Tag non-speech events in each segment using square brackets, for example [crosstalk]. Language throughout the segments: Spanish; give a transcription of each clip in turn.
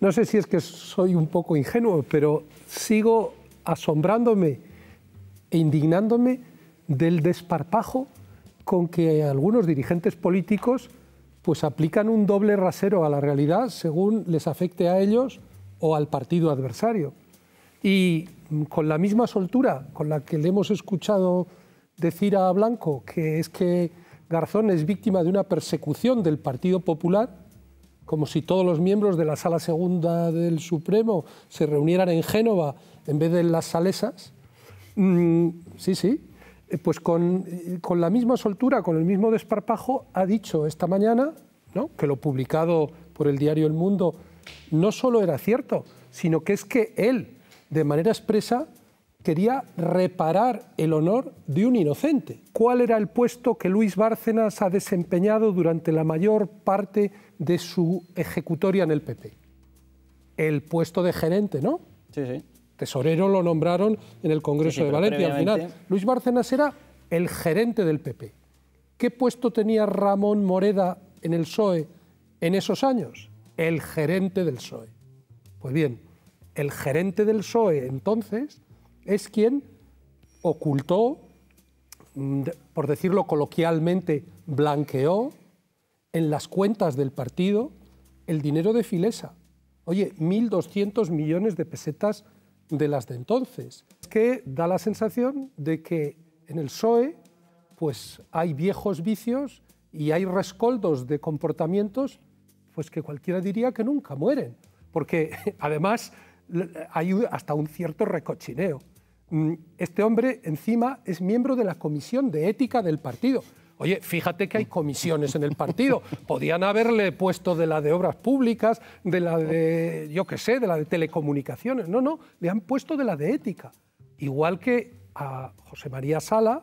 No sé si es que soy un poco ingenuo, pero sigo asombrándome e indignándome del desparpajo con que algunos dirigentes políticos pues aplican un doble rasero a la realidad según les afecte a ellos o al partido adversario. Y mm, con la misma soltura con la que le hemos escuchado decir a Blanco que es que Garzón es víctima de una persecución del Partido Popular, como si todos los miembros de la Sala Segunda del Supremo se reunieran en Génova en vez de en las Salesas. Mm, sí, sí. Eh, pues eh, con, la misma soltura, con el mismo desparpajo, ha dicho esta mañana que lo publicado por el diario El Mundo no solo era cierto, sino que es que él, de manera expresa, quería reparar el honor de un inocente. ¿Cuál era el puesto que Luis Bárcenas ha desempeñado durante la mayor parte de su ejecutoria en el PP? El puesto de gerente, ¿no? Sí, sí. Tesorero lo nombraron en el Congreso de Valencia al final. Luis Bárcenas era el gerente del PP. ¿Qué puesto tenía Ramón Moreda en el PSOE en esos años? El gerente del PSOE. Pues bien, el gerente del PSOE entonces es quien ocultó, mm, por decirlo coloquialmente, blanqueó en las cuentas del partido el dinero de Filesa. Oye, 1.200 millones de pesetas de las de entonces, Es que da la sensación de que en el PSOE pues, hay viejos vicios y hay rescoldos de comportamientos pues, que cualquiera diría que nunca mueren. Porque [laughs] además hay hasta un cierto recochineo. Mm, este hombre, encima, es miembro de la Comisión de Ética del partido. Oye, fíjate que hay comisiones en el partido. [laughs] Podían haberle puesto de la de obras públicas, de la de, yo qué sé, de la de telecomunicaciones. No, no, le han puesto de la de ética. Igual que a José María Sala,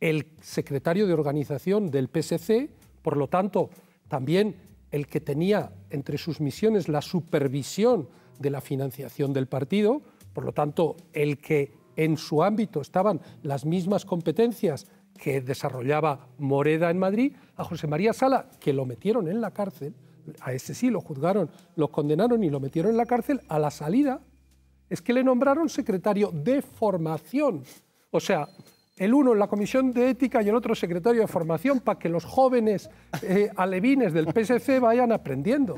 el secretario de organización del PSC, por lo tanto, también el que tenía entre sus misiones la supervisión de la financiación del partido. Por lo tanto, el que en su ámbito estaban las mismas competencias que desarrollaba Moreda en Madrid, a José María Sala, que lo metieron en la cárcel, a ese sí lo juzgaron, lo condenaron y lo metieron en la cárcel, a la salida es que le nombraron secretario de formación. O sea, el uno en la comisión de ética y el otro secretario de formación para que los jóvenes eh, alevines del PSC vayan aprendiendo.